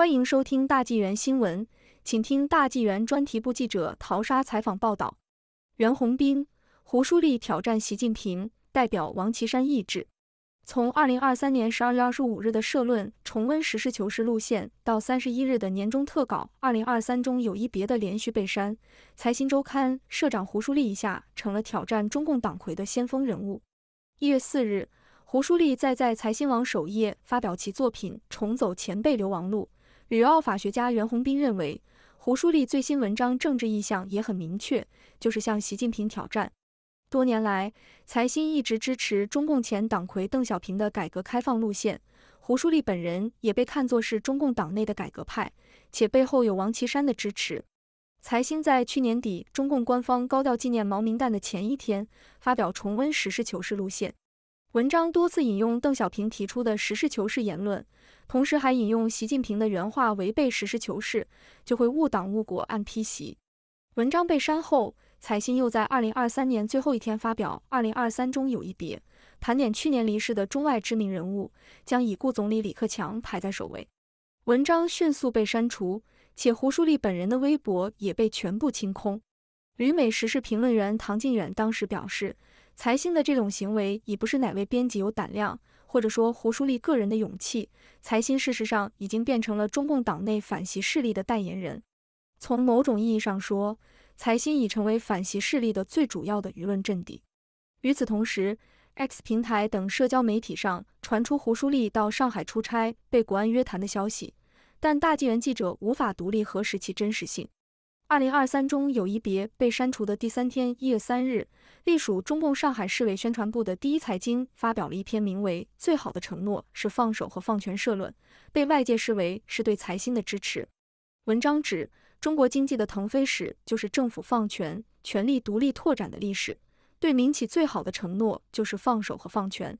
欢迎收听大纪元新闻，请听大纪元专题部记者陶沙采访报道：袁宏斌、胡舒立挑战习近平，代表王岐山意志。从二零二三年十二月二十五日的社论重温实事求是路线，到三十一日的年终特稿，二零二三中有一别的连续被删。财新周刊社长胡舒立一下成了挑战中共党魁的先锋人物。一月四日，胡舒立再在财新网首页发表其作品《重走前辈流亡路》。旅澳法学家袁宏斌认为，胡舒立最新文章政治意向也很明确，就是向习近平挑战。多年来，财新一直支持中共前党魁邓小平的改革开放路线，胡舒立本人也被看作是中共党内的改革派，且背后有王岐山的支持。财新在去年底，中共官方高调纪念毛明旦的前一天，发表重温实事求是路线。文章多次引用邓小平提出的实事求是言论，同时还引用习近平的原话：“违背实事求是，就会误党误国，按批袭。”文章被删后，彩信又在二零二三年最后一天发表《二零二三中有一别》，盘点去年离世的中外知名人物，将已故总理李克强排在首位。文章迅速被删除，且胡舒立本人的微博也被全部清空。旅美时事评论员唐晋远当时表示。财新的这种行为已不是哪位编辑有胆量，或者说胡舒立个人的勇气，财新事实上已经变成了中共党内反习势力的代言人。从某种意义上说，财新已成为反习势力的最主要的舆论阵地。与此同时，X 平台等社交媒体上传出胡舒立到上海出差被国安约谈的消息，但大纪元记者无法独立核实其真实性。二零二三中有一别被删除的第三天，一月三日，隶属中共上海市委宣传部的第一财经发表了一篇名为《最好的承诺是放手和放权》社论，被外界视为是对财新的支持。文章指，中国经济的腾飞史就是政府放权、权力独立拓展的历史。对民企最好的承诺就是放手和放权。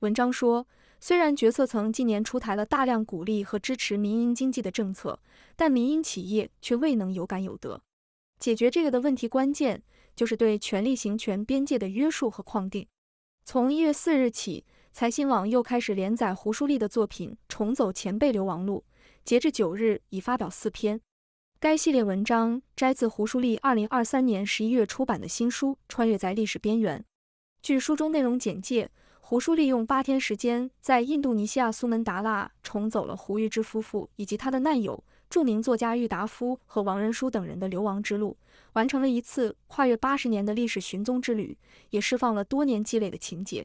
文章说。虽然决策层近年出台了大量鼓励和支持民营经济的政策，但民营企业却未能有感有得。解决这个的问题，关键就是对权力行权边界的约束和框定。从一月四日起，财新网又开始连载胡舒立的作品《重走前辈流亡路》，截至九日已发表四篇。该系列文章摘自胡舒立二零二三年十一月出版的新书《穿越在历史边缘》。据书中内容简介。胡叔利用八天时间，在印度尼西亚苏门答腊重走了胡玉芝夫妇以及他的难友、著名作家郁达夫和王仁书等人的流亡之路，完成了一次跨越八十年的历史寻踪之旅，也释放了多年积累的情节。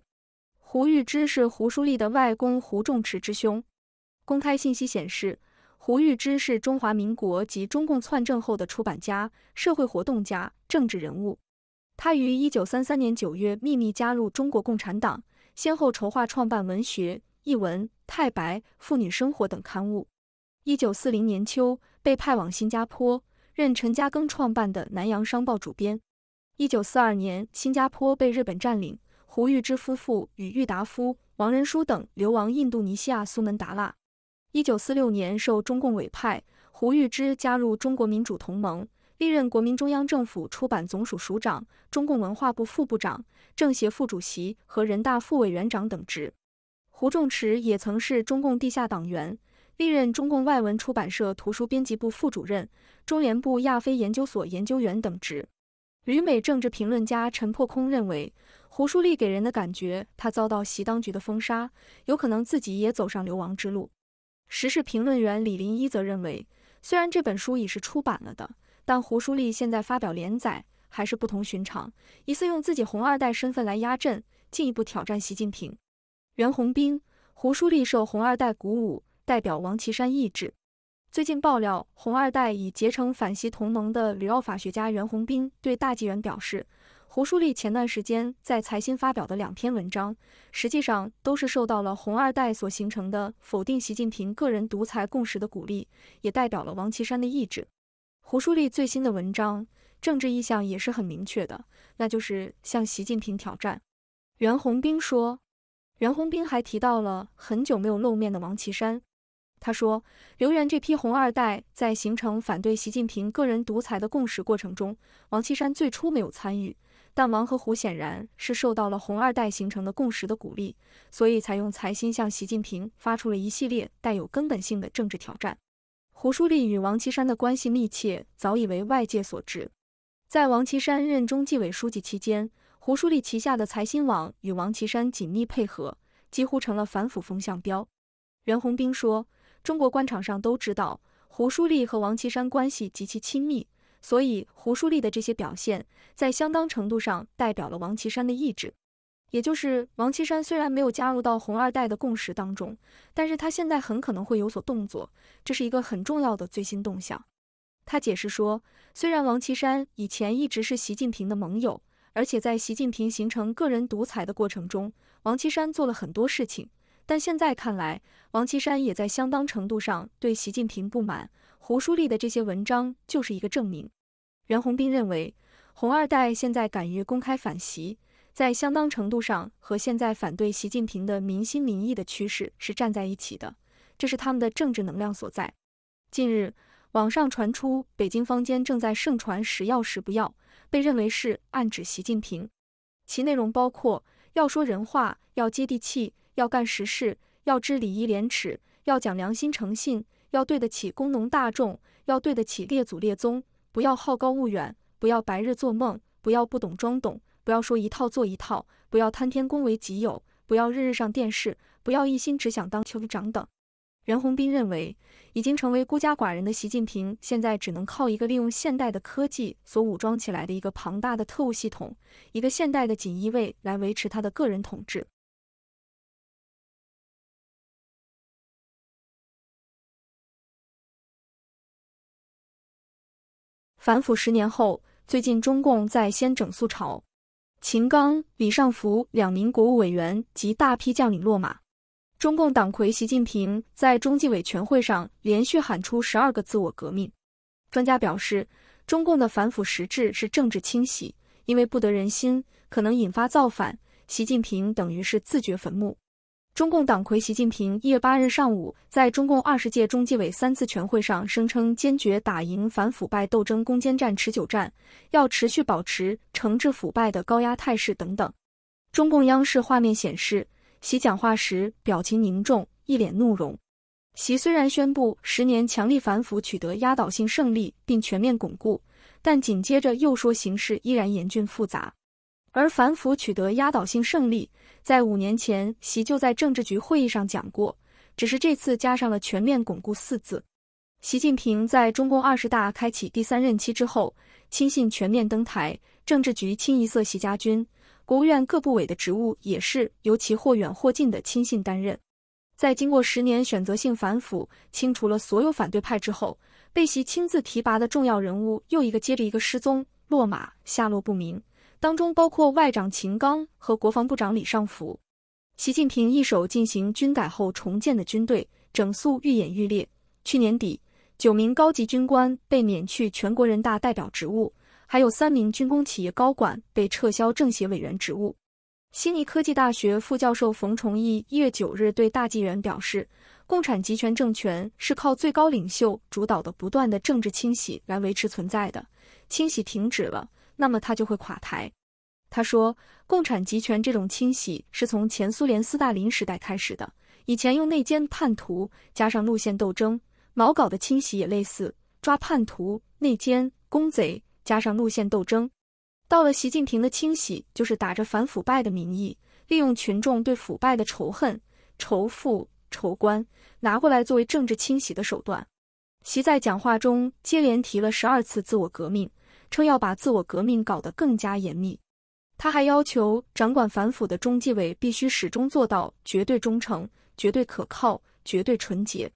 胡玉芝是胡叔立的外公胡仲池之兄。公开信息显示，胡玉芝是中华民国及中共篡政后的出版家、社会活动家、政治人物。他于一九三三年九月秘密加入中国共产党。先后筹划创办《文学》《译文》《太白》《妇女生活》等刊物。一九四零年秋，被派往新加坡，任陈嘉庚创办的《南洋商报》主编。一九四二年，新加坡被日本占领，胡玉芝夫妇与郁达夫、王仁书等流亡印度尼西亚苏门答腊。一九四六年，受中共委派，胡玉芝加入中国民主同盟。历任国民中央政府出版总署署长、中共文化部副部长、政协副主席和人大副委员长等职。胡仲池也曾是中共地下党员，历任中共外文出版社图书编辑部副主任、中联部亚非研究所研究员等职。旅美政治评论家陈破空认为，胡树立给人的感觉，他遭到习当局的封杀，有可能自己也走上流亡之路。时事评论员李林一则认为，虽然这本书已是出版了的。但胡书立现在发表连载还是不同寻常，疑似用自己红二代身份来压阵，进一步挑战习近平。袁宏斌，胡书立受红二代鼓舞，代表王岐山意志。最近爆料，红二代已结成反习同盟的旅澳法学家袁宏斌对大纪元表示，胡书立前段时间在财新发表的两篇文章，实际上都是受到了红二代所形成的否定习近平个人独裁共识的鼓励，也代表了王岐山的意志。胡舒立最新的文章政治意向也是很明确的，那就是向习近平挑战。袁宏斌说，袁宏斌还提到了很久没有露面的王岐山。他说，刘源这批红二代在形成反对习近平个人独裁的共识过程中，王岐山最初没有参与，但王和胡显然是受到了红二代形成的共识的鼓励，所以才用财心向习近平发出了一系列带有根本性的政治挑战。胡书立与王岐山的关系密切，早已为外界所知。在王岐山任中纪委书记期间，胡书立旗下的财新网与王岐山紧密配合，几乎成了反腐风向标。袁宏斌说：“中国官场上都知道胡书立和王岐山关系极其亲密，所以胡书立的这些表现，在相当程度上代表了王岐山的意志。”也就是王岐山虽然没有加入到红二代的共识当中，但是他现在很可能会有所动作，这是一个很重要的最新动向。他解释说，虽然王岐山以前一直是习近平的盟友，而且在习近平形成个人独裁的过程中，王岐山做了很多事情，但现在看来，王岐山也在相当程度上对习近平不满。胡书立的这些文章就是一个证明。袁宏斌认为，红二代现在敢于公开反习。在相当程度上和现在反对习近平的民心民意的趋势是站在一起的，这是他们的政治能量所在。近日网上传出北京坊间正在盛传“十要十不要”，被认为是暗指习近平。其内容包括：要说人话，要接地气，要干实事，要知礼仪廉耻，要讲良心诚信，要对得起工农大众，要对得起列祖列宗，不要好高骛远，不要白日做梦，不要不懂装懂。不要说一套做一套，不要贪天功为己有，不要日日上电视，不要一心只想当酋长等。袁宏斌认为，已经成为孤家寡人的习近平，现在只能靠一个利用现代的科技所武装起来的一个庞大的特务系统，一个现代的锦衣卫来维持他的个人统治。反腐十年后，最近中共在先整肃朝。秦刚、李尚福两名国务委员及大批将领落马，中共党魁习近平在中纪委全会上连续喊出十二个自我革命。专家表示，中共的反腐实质是政治清洗，因为不得人心，可能引发造反。习近平等于是自掘坟墓。中共党魁习近平一月八日上午在中共二十届中纪委三次全会上声称，坚决打赢反腐败斗争攻坚战、持久战，要持续保持惩治腐败的高压态势等等。中共央视画面显示，习讲话时表情凝重，一脸怒容。习虽然宣布十年强力反腐取得压倒性胜利并全面巩固，但紧接着又说形势依然严峻复杂。而反腐取得压倒性胜利，在五年前，习就在政治局会议上讲过，只是这次加上了“全面巩固”四字。习近平在中共二十大开启第三任期之后，亲信全面登台，政治局清一色习家军，国务院各部委的职务也是由其或远或近的亲信担任。在经过十年选择性反腐，清除了所有反对派之后，被习亲自提拔的重要人物又一个接着一个失踪、落马，下落不明。当中包括外长秦刚和国防部长李尚福。习近平一手进行军改后重建的军队整肃愈演愈烈。去年底，九名高级军官被免去全国人大代表职务，还有三名军工企业高管被撤销政协委员职务。悉尼科技大学副教授冯崇义一月九日对《大纪元》表示：“共产集权政权是靠最高领袖主导的不断的政治清洗来维持存在的，清洗停止了。”那么他就会垮台。他说，共产集权这种清洗是从前苏联斯大林时代开始的，以前用内奸、叛徒，加上路线斗争，毛搞的清洗也类似，抓叛徒、内奸、工贼，加上路线斗争。到了习近平的清洗，就是打着反腐败的名义，利用群众对腐败的仇恨、仇富、仇官，拿过来作为政治清洗的手段。习在讲话中接连提了十二次自我革命。称要把自我革命搞得更加严密，他还要求掌管反腐的中纪委必须始终做到绝对忠诚、绝对可靠、绝对纯洁。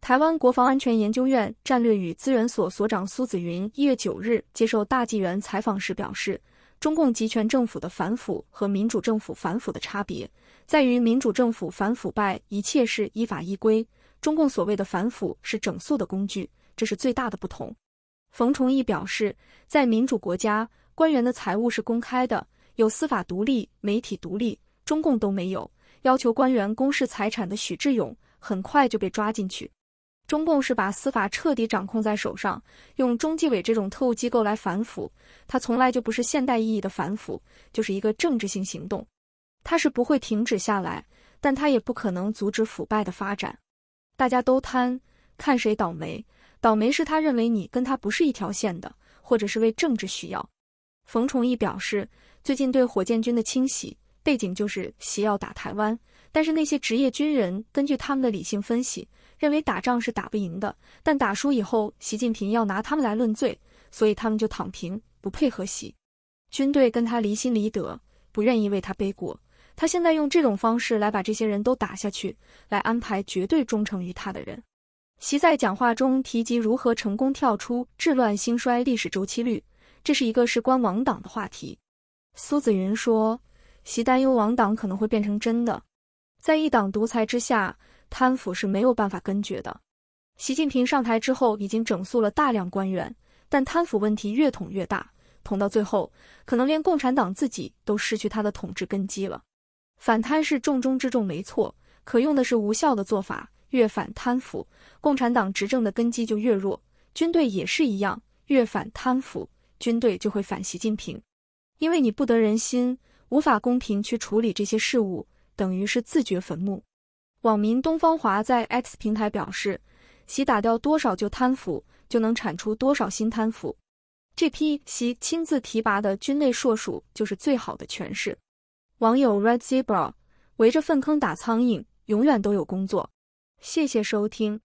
台湾国防安全研究院战略与资源所所长苏子云一月九日接受大纪元采访时表示，中共集权政府的反腐和民主政府反腐的差别在于，民主政府反腐败一切是依法依规，中共所谓的反腐是整肃的工具，这是最大的不同。冯崇义表示，在民主国家，官员的财务是公开的，有司法独立、媒体独立，中共都没有要求官员公示财产的。许志勇很快就被抓进去。中共是把司法彻底掌控在手上，用中纪委这种特务机构来反腐，它从来就不是现代意义的反腐，就是一个政治性行动。它是不会停止下来，但它也不可能阻止腐败的发展。大家都贪，看谁倒霉。倒霉是他认为你跟他不是一条线的，或者是为政治需要。冯崇义表示，最近对火箭军的清洗，背景就是习要打台湾。但是那些职业军人根据他们的理性分析，认为打仗是打不赢的，但打输以后，习近平要拿他们来论罪，所以他们就躺平，不配合习。军队跟他离心离德，不愿意为他背锅。他现在用这种方式来把这些人都打下去，来安排绝对忠诚于他的人。习在讲话中提及如何成功跳出治乱兴衰历史周期律，这是一个事关王党的话题。苏子云说，习担忧王党可能会变成真的。在一党独裁之下，贪腐是没有办法根绝的。习近平上台之后已经整肃了大量官员，但贪腐问题越捅越大，捅到最后可能连共产党自己都失去他的统治根基了。反贪是重中之重，没错，可用的是无效的做法。越反贪腐，共产党执政的根基就越弱，军队也是一样，越反贪腐，军队就会反习近平，因为你不得人心，无法公平去处理这些事务，等于是自掘坟墓。网民东方华在 X 平台表示，习打掉多少旧贪腐，就能铲出多少新贪腐，这批习亲自提拔的军内硕鼠就是最好的诠释。网友 Red Zebra 围着粪坑打苍蝇，永远都有工作。谢谢收听。